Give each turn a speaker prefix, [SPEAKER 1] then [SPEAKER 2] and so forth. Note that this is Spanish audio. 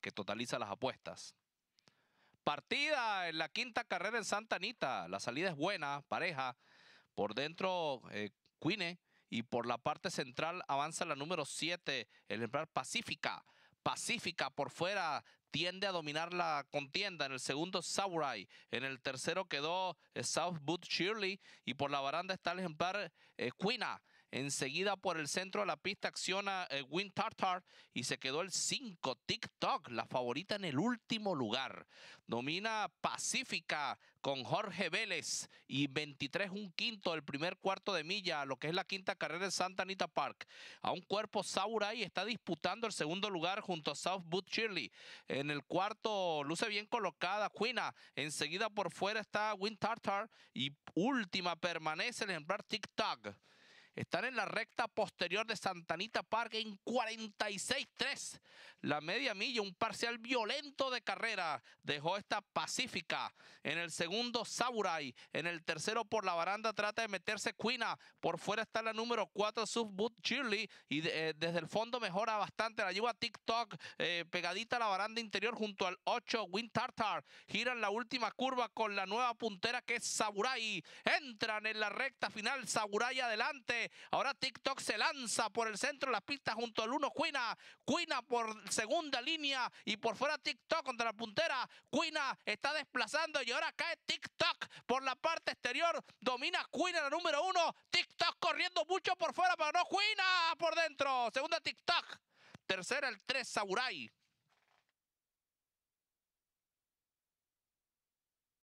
[SPEAKER 1] que totaliza las apuestas. Partida en la quinta carrera en Santa Anita. La salida es buena, pareja. Por dentro, eh, Y por la parte central avanza la número 7, el ejemplar Pacífica. Pacífica por fuera tiende a dominar la contienda. En el segundo, Saurai, En el tercero quedó eh, South Boot Shirley. Y por la baranda está el ejemplar eh, Queena. Enseguida por el centro de la pista acciona eh, Win Tartar y se quedó el 5. TikTok, la favorita en el último lugar. Domina Pacífica con Jorge Vélez y 23 un quinto el primer cuarto de milla, lo que es la quinta carrera de Santa Anita Park. A un cuerpo Saurai está disputando el segundo lugar junto a South Boot Shirley. En el cuarto luce bien colocada Quina. Enseguida por fuera está Win Tartar y última permanece el ejemplar TikTok. Están en la recta posterior de Santanita Park en 46-3. La media milla, un parcial violento de carrera. Dejó esta pacífica. En el segundo, Saburai. En el tercero, por la baranda, trata de meterse Quina. Por fuera está la número 4, Subboot Shirley. Y eh, desde el fondo mejora bastante. La lleva TikTok eh, pegadita a la baranda interior junto al 8, Win Tartar. Giran la última curva con la nueva puntera que es Saburai. Entran en la recta final. Saburai adelante. Ahora TikTok se lanza por el centro de la pista junto al 1, Cuina. Cuina por segunda línea y por fuera TikTok contra la puntera. Cuina está desplazando y ahora cae TikTok por la parte exterior. Domina Cuina la número 1, TikTok corriendo mucho por fuera, pero no Cuina por dentro. Segunda TikTok. Tercera el 3 Saurai